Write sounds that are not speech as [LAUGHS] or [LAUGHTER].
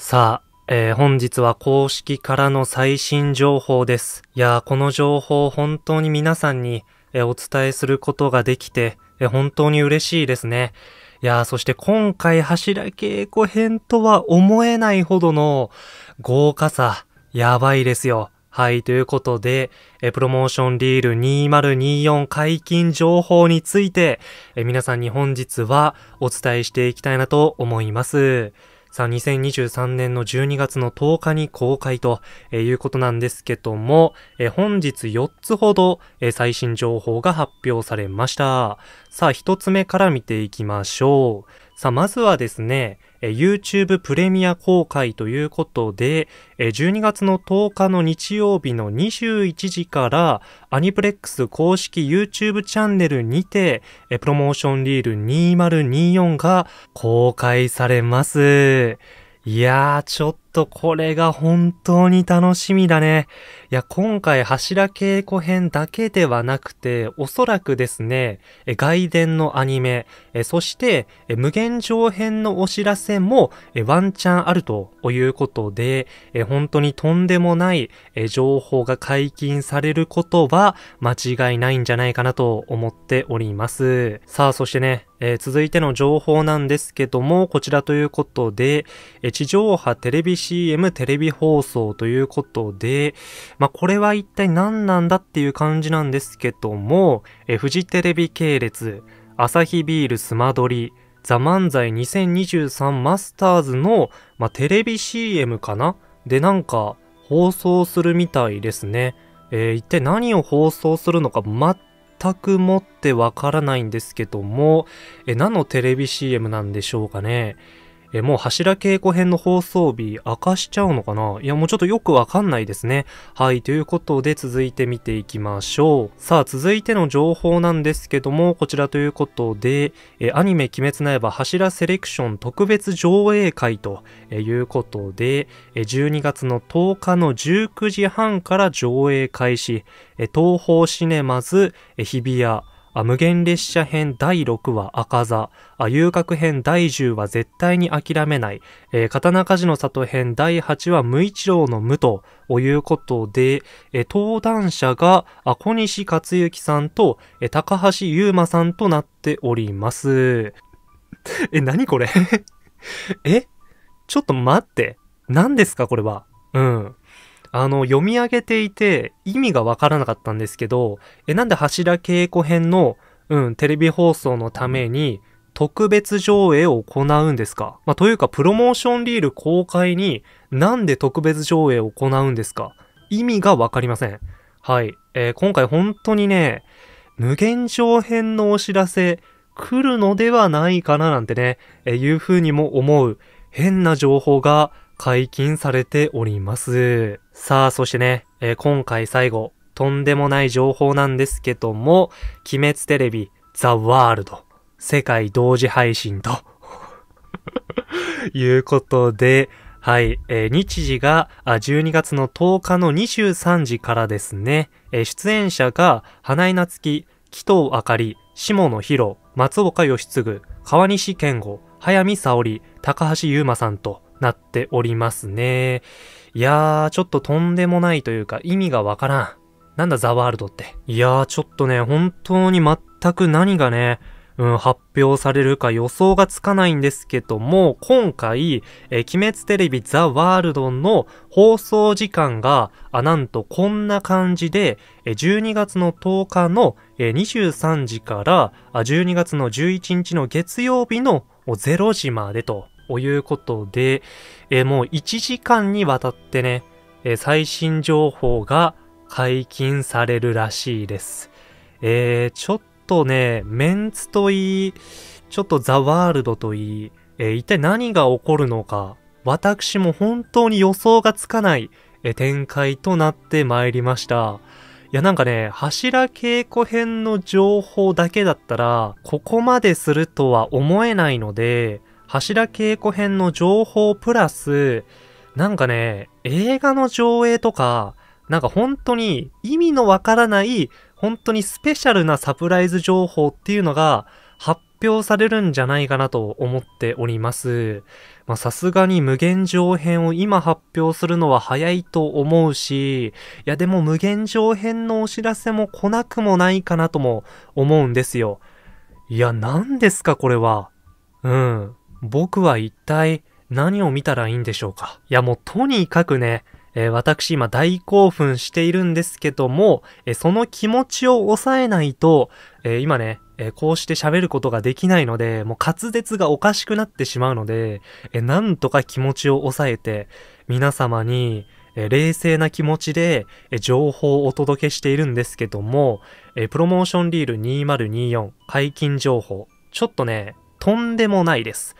さあ、えー、本日は公式からの最新情報です。いやー、この情報本当に皆さんに、えー、お伝えすることができて、えー、本当に嬉しいですね。いやー、そして今回柱稽古編とは思えないほどの豪華さ、やばいですよ。はい、ということで、えプロモーションリール2024解禁情報についてえ、皆さんに本日はお伝えしていきたいなと思います。さあ、2023年の12月の10日に公開と、えー、いうことなんですけども、えー、本日4つほど、えー、最新情報が発表されました。さあ、1つ目から見ていきましょう。さあ、まずはですね、YouTube プレミア公開ということで、12月の10日の日曜日の21時から、アニプレックス公式 YouTube チャンネルにて、プロモーションリール2024が公開されます。いやー、ちょっと、とこれが本当に楽しみだね。いや、今回柱稽古編だけではなくて、おそらくですね、外伝のアニメ、そして無限上編のお知らせもワンチャンあるということで、本当にとんでもない情報が解禁されることは間違いないんじゃないかなと思っております。さあ、そしてね、えー、続いての情報なんですけども、こちらということで、地上波テレビ CM テレビ放送ということで、まあ、これは一体何なんだっていう感じなんですけども、えフジテレビ系列、アサヒビールスマドリ、ザ・漫才2023マスターズの、まあ、テレビ CM かなでなんか放送するみたいですね。えー、一体何を放送するのか全くもってわからないんですけども、え、何のテレビ CM なんでしょうかね。えもう柱稽古編の放送日明かしちゃうのかないや、もうちょっとよくわかんないですね。はい、ということで続いて見ていきましょう。さあ、続いての情報なんですけども、こちらということで、えアニメ鬼滅の刃柱セレクション特別上映会ということで、え12月の10日の19時半から上映開始、え東方シネマズ、え日比谷、無限列車編第6話赤座、遊郭編第10話絶対に諦めない、えー、刀鍛冶の里編第8話無一郎の無ということで、えー、登壇者が小西克幸さんと、えー、高橋優馬さんとなっております。え、なにこれ [LAUGHS] えちょっと待って。何ですかこれは。うん。あの、読み上げていて意味がわからなかったんですけど、え、なんで柱稽古編の、うん、テレビ放送のために、特別上映を行うんですか、まあ、というか、プロモーションリール公開に、なんで特別上映を行うんですか意味がわかりません。はい。えー、今回本当にね、無限上編のお知らせ、来るのではないかななんてね、えー、いうふうにも思う変な情報が解禁されております。さあ、そしてね、えー、今回最後、とんでもない情報なんですけども、鬼滅テレビ、ザ・ワールド、世界同時配信と [LAUGHS] いうことで、はい、えー、日時があ12月の10日の23時からですね、えー、出演者が花井夏木紀藤あかり、下野博、松岡義嗣、川西健吾、早見沙織、高橋優馬さんと、なっておりますね。いやー、ちょっととんでもないというか、意味がわからん。なんだザワールドって。いやー、ちょっとね、本当に全く何がね、うん、発表されるか予想がつかないんですけども、今回、え鬼滅テレビザ・ワールドの放送時間が、あ、なんとこんな感じで、え12月の10日の、え23時からあ、12月の11日の月曜日の0時までとということで、えー、もう1時間にわたってね、えー、最新情報が解禁されるらしいです。えー、ちょっとね、メンツといい、ちょっとザワールドといい、え一体何が起こるのか、私も本当に予想がつかない、え展開となってまいりました。いやなんかね、柱稽古編の情報だけだったら、ここまでするとは思えないので、柱稽古編の情報プラス、なんかね、映画の上映とか、なんか本当に意味のわからない、本当にスペシャルなサプライズ情報っていうのが発表されるんじゃないかなと思っております。まさすがに無限上編を今発表するのは早いと思うし、いやでも無限上編のお知らせも来なくもないかなとも思うんですよ。いや、何ですかこれは。うん。僕は一体何を見たらいいんでしょうかいやもうとにかくね、えー、私今大興奮しているんですけども、えー、その気持ちを抑えないと、えー、今ね、えこうして喋ることができないので、もう滑舌がおかしくなってしまうので、えなんとか気持ちを抑えて、皆様に、え冷静な気持ちで、え情報をお届けしているんですけども、えプロモーションリール2024解禁情報、ちょっとね、とんでもないです。